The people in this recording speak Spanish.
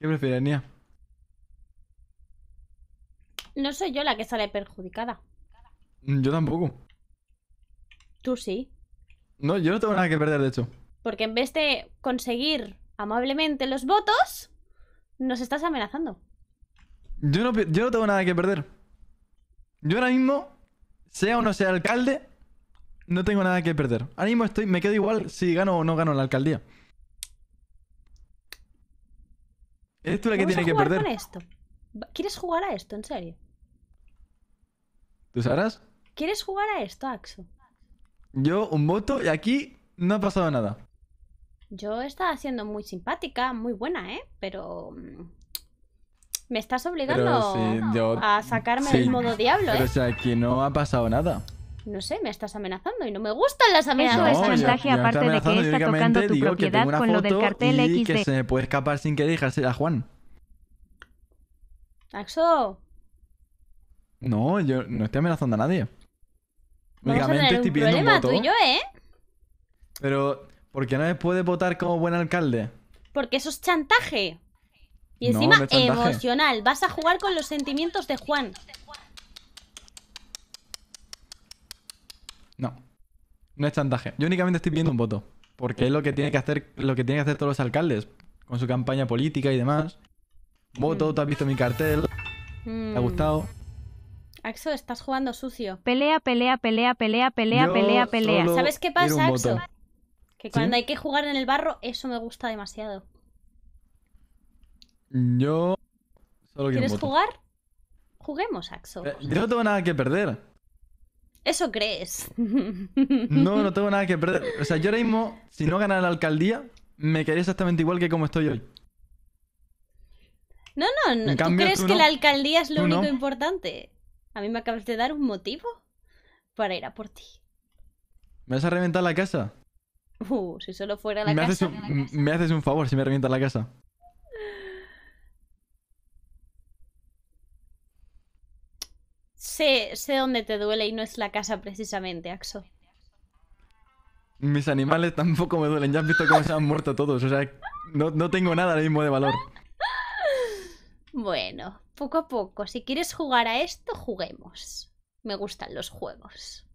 ¿Qué Nia? No soy yo la que sale perjudicada. Mm, yo tampoco. Tú sí. No, yo no tengo nada que perder, de hecho. Porque en vez de conseguir amablemente los votos, nos estás amenazando. Yo no, yo no tengo nada que perder. Yo ahora mismo, sea o no sea alcalde, no tengo nada que perder. Ahora mismo estoy, me quedo igual si gano o no gano la alcaldía. tú la esto? ¿Quieres jugar a esto, en serio? ¿Tú sabrás? ¿Quieres jugar a esto, Axo? Yo un voto y aquí no ha pasado nada. Yo estaba siendo muy simpática, muy buena, ¿eh? Pero mm, me estás obligando a sacarme del modo diablo. Pero ¿eh? o sea, aquí no ha pasado nada no sé, me estás amenazando y no me gustan las amenazas. Eso es chantaje, aparte de que está tocando tu propiedad con lo del cartel y que se me puede escapar sin querer y a Juan. Axo. No, yo no estoy amenazando a nadie. es problema, yo, ¿eh? Pero, ¿por qué no me puede votar como buen alcalde? Porque eso es chantaje. Y encima emocional. Vas a jugar con los sentimientos de Juan. No. No es chantaje. Yo únicamente estoy pidiendo un voto. Porque es lo que tiene que hacer, lo que tienen que hacer todos los alcaldes. Con su campaña política y demás. Voto, tú has visto mi cartel. Mm. ¿Te ha gustado? Axo, estás jugando sucio. Pelea, pelea, pelea, pelea, pelea, pelea, pelea. ¿Sabes qué pasa, Axo? Que cuando hay que jugar en el barro, eso me gusta demasiado. Yo ¿Quieres jugar? Juguemos, Axo. Eh, yo no tengo nada que perder. Eso crees. No, no tengo nada que perder. O sea, yo ahora mismo, si no ganara la alcaldía, me quedaría exactamente igual que como estoy hoy. No, no, no. ¿Tú crees que la alcaldía es lo único importante? A mí me acabas de dar un motivo para ir a por ti. ¿Me vas a reventar la casa? Uh, si solo fuera la, me haces Me haces un favor si me revientas la casa. sé, dónde te duele y no es la casa precisamente, Axo. Mis animales tampoco me duelen, ya has visto cómo se han muerto todos, o sea, no, no tengo nada ahora mismo de valor. Bueno, poco a poco, si quieres jugar a esto, juguemos. Me gustan los juegos.